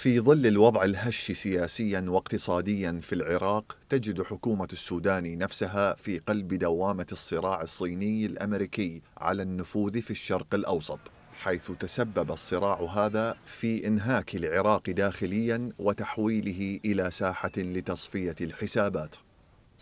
في ظل الوضع الهش سياسيا واقتصاديا في العراق تجد حكومة السودان نفسها في قلب دوامة الصراع الصيني الأمريكي على النفوذ في الشرق الأوسط حيث تسبب الصراع هذا في انهاك العراق داخليا وتحويله إلى ساحة لتصفية الحسابات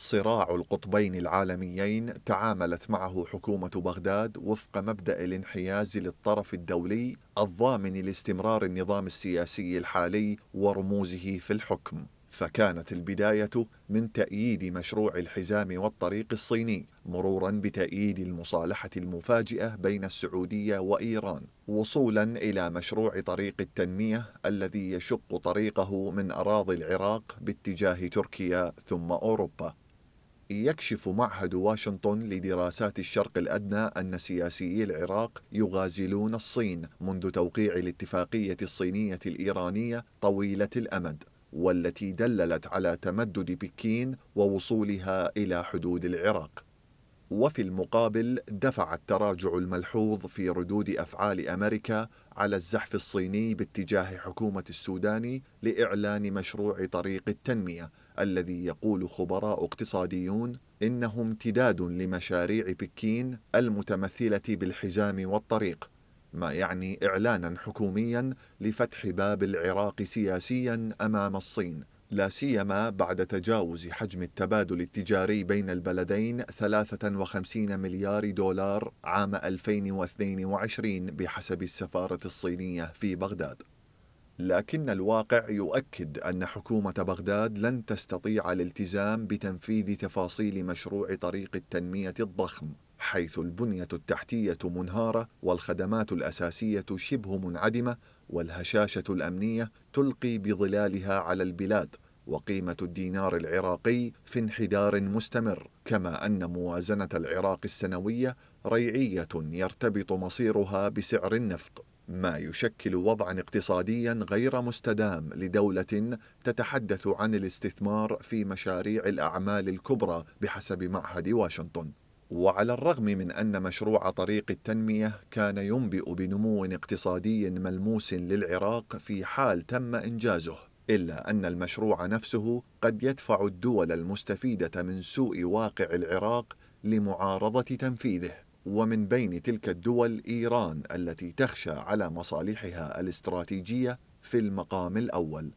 صراع القطبين العالميين تعاملت معه حكومة بغداد وفق مبدأ الانحياز للطرف الدولي الضامن لاستمرار النظام السياسي الحالي ورموزه في الحكم فكانت البداية من تأييد مشروع الحزام والطريق الصيني مرورا بتأييد المصالحة المفاجئة بين السعودية وإيران وصولا إلى مشروع طريق التنمية الذي يشق طريقه من أراضي العراق باتجاه تركيا ثم أوروبا يكشف معهد واشنطن لدراسات الشرق الأدنى أن سياسيي العراق يغازلون الصين منذ توقيع الاتفاقية الصينية الإيرانية طويلة الأمد والتي دللت على تمدد بكين ووصولها إلى حدود العراق وفي المقابل دفع التراجع الملحوظ في ردود افعال امريكا على الزحف الصيني باتجاه حكومه السودان لاعلان مشروع طريق التنميه الذي يقول خبراء اقتصاديون إنه امتداد لمشاريع بكين المتمثلة بالحزام والطريق ما يعني إعلانا حكوميا لفتح باب العراق سياسيا أمام الصين لا سيما بعد تجاوز حجم التبادل التجاري بين البلدين 53 مليار دولار عام 2022 بحسب السفارة الصينية في بغداد لكن الواقع يؤكد أن حكومة بغداد لن تستطيع الالتزام بتنفيذ تفاصيل مشروع طريق التنمية الضخم حيث البنية التحتية منهارة والخدمات الأساسية شبه منعدمة والهشاشة الأمنية تلقي بظلالها على البلاد وقيمة الدينار العراقي في انحدار مستمر كما أن موازنة العراق السنوية ريعية يرتبط مصيرها بسعر النفط ما يشكل وضعا اقتصاديا غير مستدام لدولة تتحدث عن الاستثمار في مشاريع الأعمال الكبرى بحسب معهد واشنطن. وعلى الرغم من أن مشروع طريق التنمية كان ينبئ بنمو اقتصادي ملموس للعراق في حال تم إنجازه، إلا أن المشروع نفسه قد يدفع الدول المستفيدة من سوء واقع العراق لمعارضة تنفيذه. ومن بين تلك الدول إيران التي تخشى على مصالحها الاستراتيجية في المقام الأول